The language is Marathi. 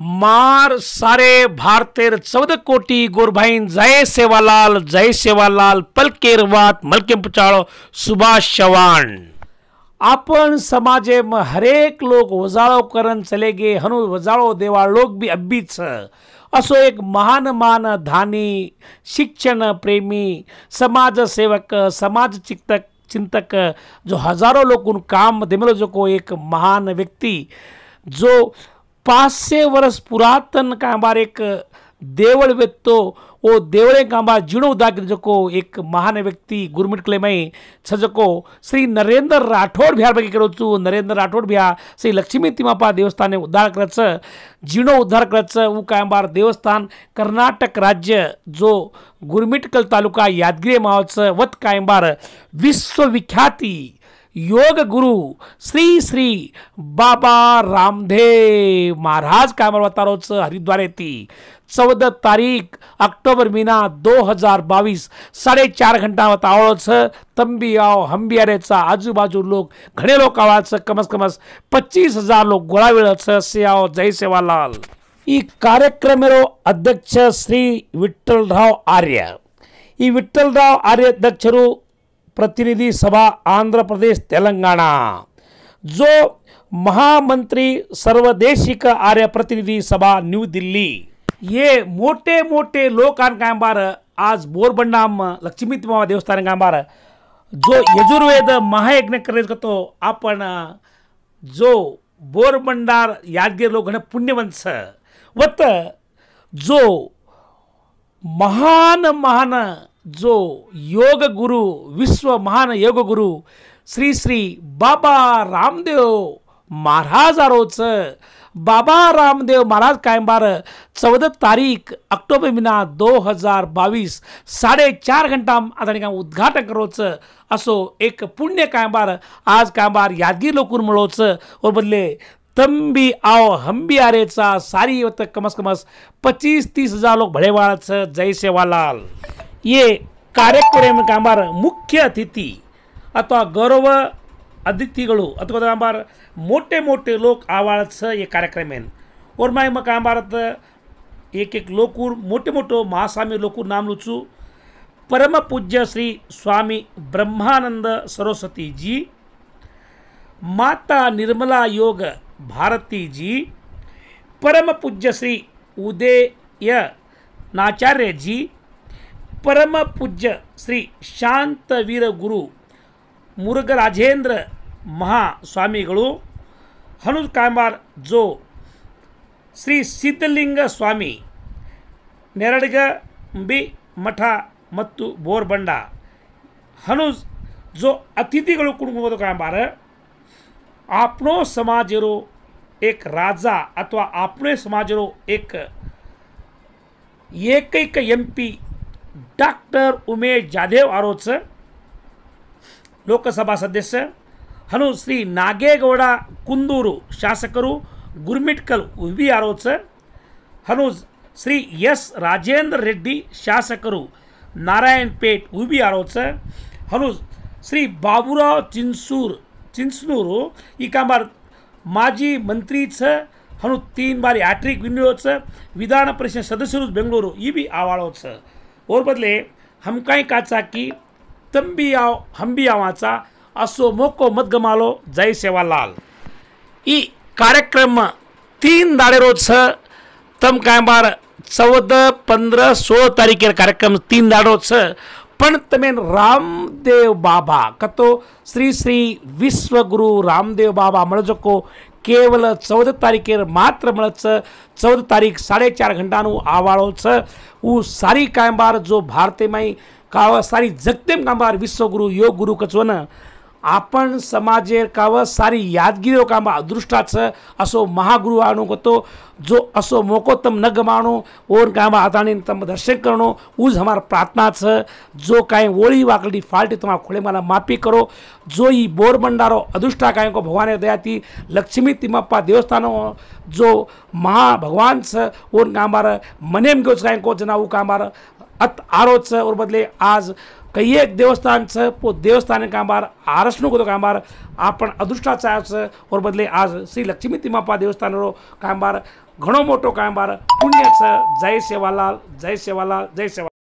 मार सारे भारतेर चौद कोटी गोरभाईन जय सेवालाल जय सेवालाल पलकेरवात मलके पचाड़ो सुभाष चव्हाण आपण समाजे हरेक लोग वजाळो करन चले गे हनु वजाळो देवा लोक भी अब्बीच असो एक महान मान धानी शिक्षण प्रेमी समाजसेवक समाज चिंतक चिंतक जो हजारो लोग काम देमलो जो को एक महान व्यक्ती जो पाचशे वर्ष पुरातन कांबार एक देवळ वेत्तो ओ देवळे कांबार जिणो दागिर जको एक महान व्यक्ती गुरमिट क्लेम छजको श्री नरेंद्र राठोड भ्या पैकी तू नरेंद्र राठोड भ्या श्री लक्ष्मी तिमापा देवस्थान उद्धार उद्धार करत करायचं उ कांबार देवस्थान कर्नाटक राज्य जो गुरमिटकल तालुका यादगिरी मावाचं वत कांबार विश्वविख्याती योग गुरु श्री श्री बाबा रामदेव महाराज काय म्हणतात हरिद्वार येते चौदह तारीख ऑक्टोबर महीना दो हजार बावीस साढ़े चार घंटा होता आवड़ोच तंबी आओ हम्बी आजूबाजू आजू बाजू लोग घने लोग अज कमस कमस पच्चीस हजार लोग गोला से आओ जय सेवालाल ई कार्यक्रम अध्यक्ष श्री विठ्ठलराव आर्य ಈ विठ्ठलराव आर्य ಅಧ್ಯಕ್ಷರು प्रतिनिधी सभा आंध्र प्रदेश तेलंगाना जो महामंत्री सर्वदेशिक आर्य प्रतिनिधी सभा न्यू दिल्ली ये मोठे मोटे लोकान बार आज बोरबंडाम लक्ष्मी मावा देवस्थान कांबार जो यजुर्वेद महायज्ञ करतो आपण जो बोरबंडार यादगीर लोक पुण्यवंश वत जो महान महान जो योग गुरु विश्व महान योग गुरु श्री श्री बाबा रामदेव महाराज आरोच बाबा रामदेव महाराज बार चौदह तारीख ऑक्टोबर महिना दो हजार बावीस साढ़े चार घंटा आदरणीय उद्घाटन करोच असो एक पुण्य बार आज बार यादगी लोकून मिलोच और बदले तंबी आओ हंबी आरेचा सारी कमस कमस पच्चीस तीस हजार लोक भड़े जय सेवालाल ये कार्यक्रम मुख्य मुख्य अतिथि अथवा गौरव अतिथि अथवा मोठे मोठे लोक लोक ಆವಾಳಸ ये कार्यक्रम ಏನು और मैं कामार एक एक लोकूर मोठे मोठो महास्वामी लोकूर नाम लुचू परम पूज्य श्री स्वामी ब्रह्मानंद सरस्वती जी माता निर्मला योग भारती जी परम पूज्य श्री उदय नाचार्य जी परमपूज्य श्री शांतवीर मुरग मुरगराजेंद्र महा स्वमी हनुज का जो श्री स्वामी सिद्धली स्वमीी नेरडबिमठरबंड हनुज जो कुणकोब का आपण समाज रो एक राजा अथवा आपण समाज रो एक M P doctor Umesh Jadhav आरोच लोकसभा सदस्य हनु श्री नागेगौडा कुंदूर शासकरू गुरमिटकल वि आरोच हनुज श्री एस राजेंद्र रेड्डी शासकर नारायण पेठ उभी आरोच हनुज श्री बाबूराव चिंसूर चिंचनूर इका बार माजी मंत्री हनु तीन विधान परिषद सदस्य बेंगळूरू इ बी आवाड और बदले हम काय काचा की तंबी आव हंबी आवाचा असो मोको गमालो जय सेवा लाल ई कार्यक्रम तीन दाड़े रोज छ तम काय बार चौदह पंद्रह सोलह तारीख कार्यक्रम तीन रोज छ पण तमेन रामदेव बाबा कतो श्री श्री विश्वगुरु रामदेव बाबा मणजको केवल चौध तारिखे म चौध तारिक साढे चार घन्टा नु छ ऊ सारी कामबार जो भारतीयमा का सारी जगतेम विश्व विश्वगुरु योग गुरु कसो न आपण समाजे काव सारी यादगिरी कामा अदृष्टाच असो महागुरु कोतो जो असो मोको तम माणू ओर कामा आदाणी तम दर्शन उज हमार प्रार्थना जो काय ओळी वाकडी फाल्टी तुम्हाला खोले मला माफी करो जो ई बोर भंडारो अदृष्टा काय को भगवाने दयाती लक्ष्मी तिमप्पा देवस्थान जो महा महाभगवान ओर कामार मनेम गो काय जना ऊ कामार अत आरोच आरो बदले आज कई एक देवस्थान देवस्थान काम बार आरस न कामभार आपण अदृष्टाचा बदले आज श्री लक्ष्मी रो मापा देवस्थान घणो मोटो मोठो बार पुण्य जय सेवालाल जय सेवालाल जय सेवा